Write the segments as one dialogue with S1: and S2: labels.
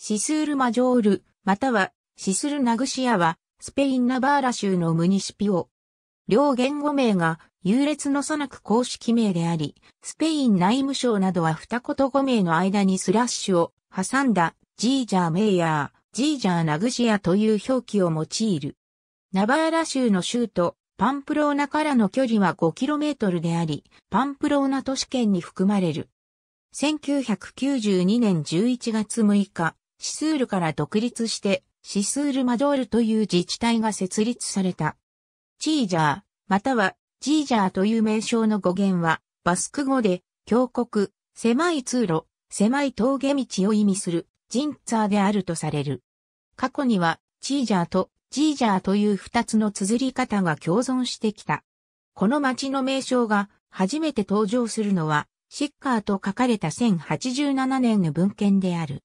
S1: シスール・マジョール、またはシスル・ナグシアは、スペイン・ナバーラ州のムニシピオ。両言語名が優劣のさなく公式名であり、スペイン内務省などは二言語名の間にスラッシュを挟んだジージャー・メイヤー、ジージャー・ナグシアという表記を用いる。ナバーラ州の州都、パンプローナからの距離は 5km であり、パンプローナ都市圏に含まれる。1992年11月6日、シスールから独立して、シスールマドールという自治体が設立された。チージャー、またはジージャーという名称の語源は、バスク語で、峡谷、狭い通路、狭い峠道を意味する、ジンツァーであるとされる。過去には、チージャーとジージャーという二つの綴り方が共存してきた。この町の名称が初めて登場するのは、シッカーと書かれた1087年の文献である。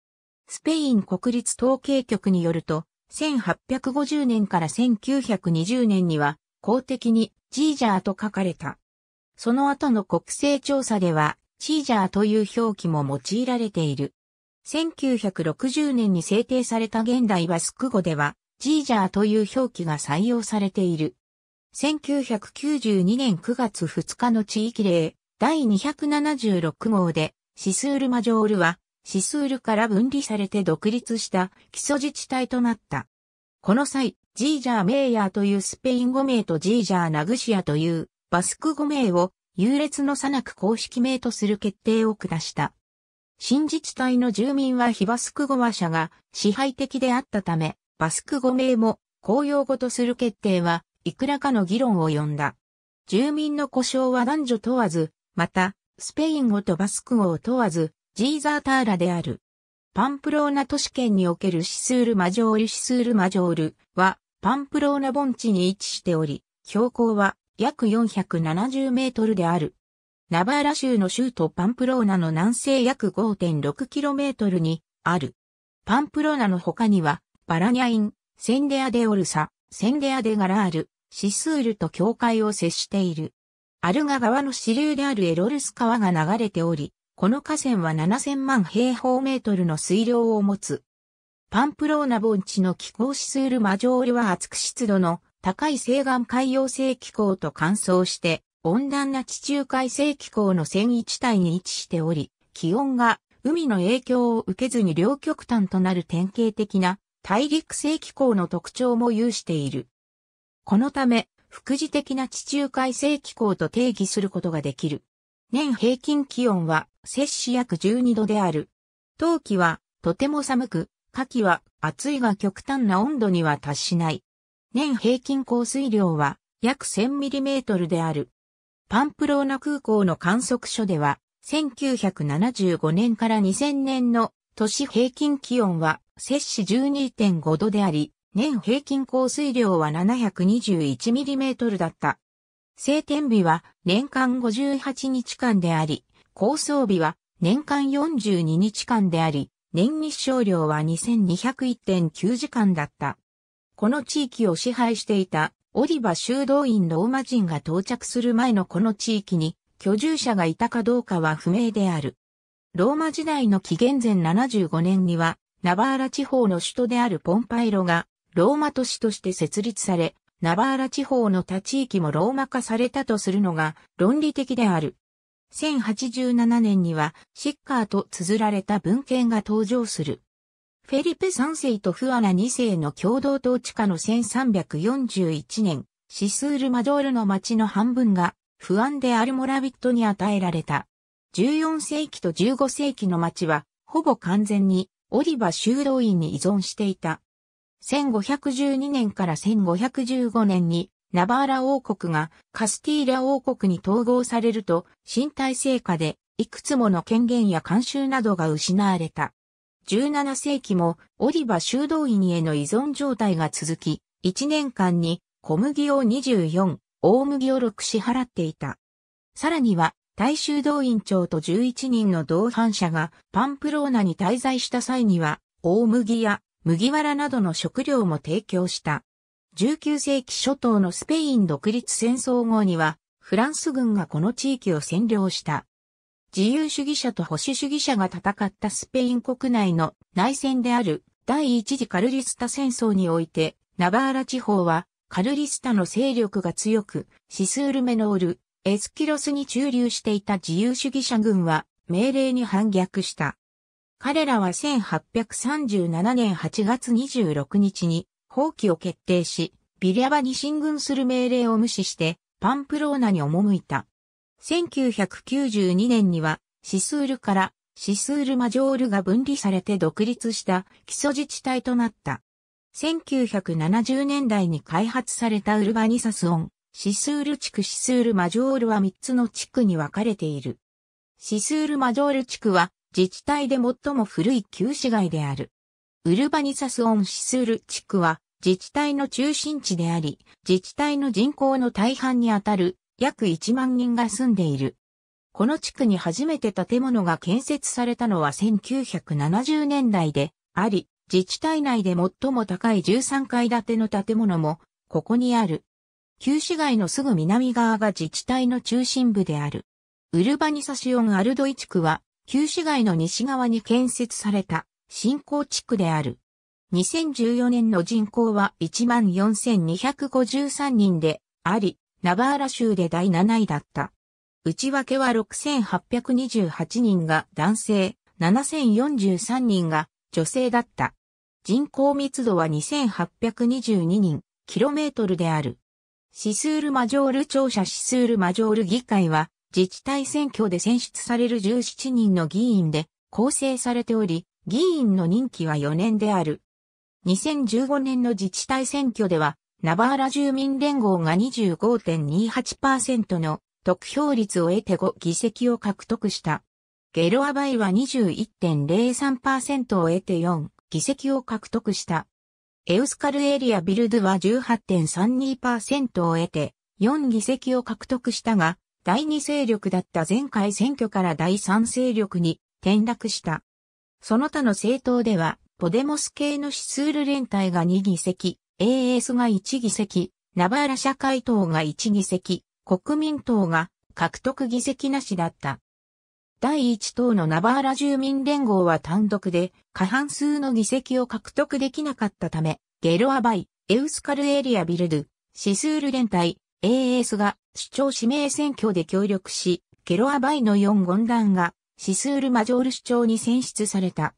S1: スペイン国立統計局によると、1850年から1920年には、公的にジージャーと書かれた。その後の国勢調査では、チージャーという表記も用いられている。1960年に制定された現代バスク語では、ジージャーという表記が採用されている。1992年9月2日の地域例、第276号で、シスールマジョールは、シスールから分離されて独立した基礎自治体となった。この際、ジージャー・メイヤーというスペイン語名とジージャー・ナグシアというバスク語名を優劣の差なく公式名とする決定を下した。新自治体の住民は非バスク語話者が支配的であったため、バスク語名も公用語とする決定はいくらかの議論を呼んだ。住民の故障は男女問わず、また、スペイン語とバスク語を問わず、ジーザーターラである。パンプローナ都市圏におけるシスールマジョールシスールマジョールはパンプローナ盆地に位置しており、標高は約470メートルである。ナバーラ州の州都パンプローナの南西約5 6トルにある。パンプローナの他には、バラニャイン、センデアデオルサ、センデアデガラール、シスールと境界を接している。アルガ川の支流であるエロルス川が流れており、この河川は7000万平方メートルの水量を持つ。パンプローナ盆地の気候指数ルマジョールは厚く湿度の高い西岸海洋性気候と乾燥して、温暖な地中海性気候の繊維地帯に位置しており、気温が海の影響を受けずに両極端となる典型的な大陸性気候の特徴も有している。このため、副次的な地中海性気候と定義することができる。年平均気温は摂氏約12度である。冬季はとても寒く、夏季は暑いが極端な温度には達しない。年平均降水量は約1 0 0 0トルである。パンプローナ空港の観測所では、1975年から2000年の都市平均気温は摂氏12.5度であり、年平均降水量は7 2 1トルだった。晴天日は年間58日間であり、構想日は年間42日間であり、年日照量は2201.9時間だった。この地域を支配していたオリバ修道院ローマ人が到着する前のこの地域に居住者がいたかどうかは不明である。ローマ時代の紀元前75年にはナバーラ地方の首都であるポンパイロがローマ都市として設立され、ナバーラ地方の他地域もローマ化されたとするのが論理的である。1087年にはシッカーと綴られた文献が登場する。フェリペ3世とフアナ2世の共同統治下の1341年、シスールマドールの町の半分が不安でアルモラビットに与えられた。14世紀と15世紀の町は、ほぼ完全にオリバ修道院に依存していた。1512年から1515年にナバーラ王国がカスティーラ王国に統合されると、身体成果でいくつもの権限や慣習などが失われた。17世紀もオリバ修道院への依存状態が続き、1年間に小麦を24、大麦を6支払っていた。さらには、大修道院長と11人の同伴者がパンプローナに滞在した際には、大麦や麦わらなどの食料も提供した。19世紀初頭のスペイン独立戦争後には、フランス軍がこの地域を占領した。自由主義者と保守主義者が戦ったスペイン国内の内戦である第一次カルリスタ戦争において、ナバーラ地方はカルリスタの勢力が強く、シスールメノール、エスキロスに駐留していた自由主義者軍は命令に反逆した。彼らは1837年8月26日に放棄を決定し、ビリャバに進軍する命令を無視して、パンプローナに赴いた。1992年には、シスールからシスールマジョールが分離されて独立した基礎自治体となった。1970年代に開発されたウルバニサスオン、シスール地区シスールマジョールは3つの地区に分かれている。シスールマジョール地区は自治体で最も古い旧市街である。ウルバニサスオンシスール地区は自治体の中心地であり、自治体の人口の大半にあたる約1万人が住んでいる。この地区に初めて建物が建設されたのは1970年代であり、自治体内で最も高い13階建ての建物もここにある。旧市街のすぐ南側が自治体の中心部である。ウルバニサシオン・アルドイ地区は旧市街の西側に建設された新興地区である。2014年の人口は14,253人であり、ナバーラ州で第7位だった。内訳は6,828人が男性、7,043人が女性だった。人口密度は2,822人、キロメートルである。シスールマジョール庁舎シスールマジョール議会は、自治体選挙で選出される17人の議員で構成されており、議員の任期は4年である。2015年の自治体選挙では、ナバーラ住民連合が25.28%の得票率を得て5議席を獲得した。ゲロアバイは21.03%を得て4議席を獲得した。エウスカルエリアビルドは18.32%を得て4議席を獲得したが、第2勢力だった前回選挙から第3勢力に転落した。その他の政党では、ポデモス系のシスール連帯が2議席、AS が1議席、ナバーラ社会党が1議席、国民党が獲得議席なしだった。第1党のナバーラ住民連合は単独で過半数の議席を獲得できなかったため、ゲロアバイ、エウスカルエリアビルド、シスール連帯、AS が主張指名選挙で協力し、ゲロアバイの4軍団がシスールマジョール主張に選出された。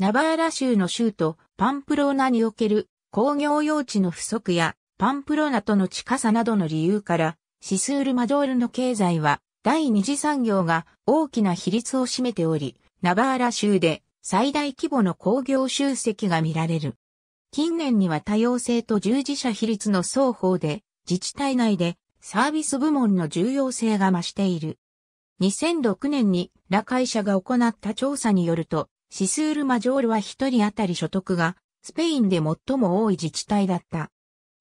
S1: ナバーラ州の州都パンプローナにおける工業用地の不足やパンプローナとの近さなどの理由からシスールマドールの経済は第二次産業が大きな比率を占めており、ナバーラ州で最大規模の工業集積が見られる。近年には多様性と従事者比率の双方で自治体内でサービス部門の重要性が増している。2006年にラ会社が行った調査によると、シスール・マジョールは一人当たり所得がスペインで最も多い自治体だった。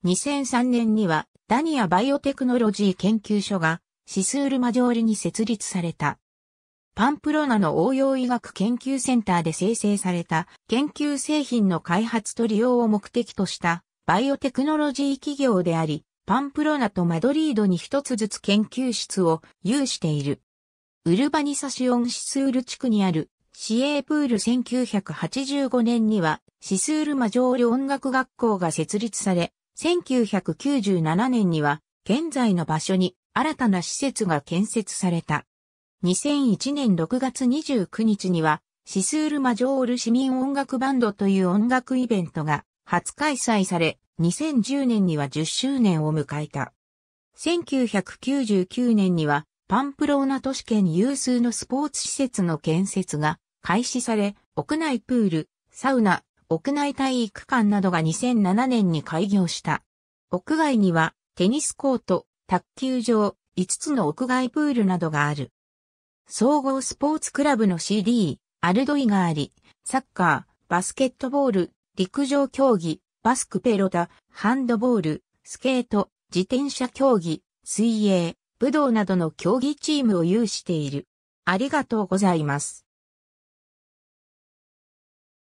S1: 2003年にはダニアバイオテクノロジー研究所がシスール・マジョールに設立された。パンプロナの応用医学研究センターで生成された研究製品の開発と利用を目的としたバイオテクノロジー企業であり、パンプロナとマドリードに一つずつ研究室を有している。ウルバニサシオンシスール地区にある市営プール1985年には、シスールマジョール音楽学校が設立され、1997年には、現在の場所に新たな施設が建設された。2001年6月29日には、シスールマジョール市民音楽バンドという音楽イベントが初開催され、2010年には10周年を迎えた。1999年には、パンプローナ都市圏有数のスポーツ施設の建設が開始され、屋内プール、サウナ、屋内体育館などが2007年に開業した。屋外には、テニスコート、卓球場、5つの屋外プールなどがある。総合スポーツクラブの CD、アルドイがあり、サッカー、バスケットボール、陸上競技、バスクペロタ、ハンドボール、スケート、自転車競技、水泳、武道などの競技チームを有している。ありがとうございます。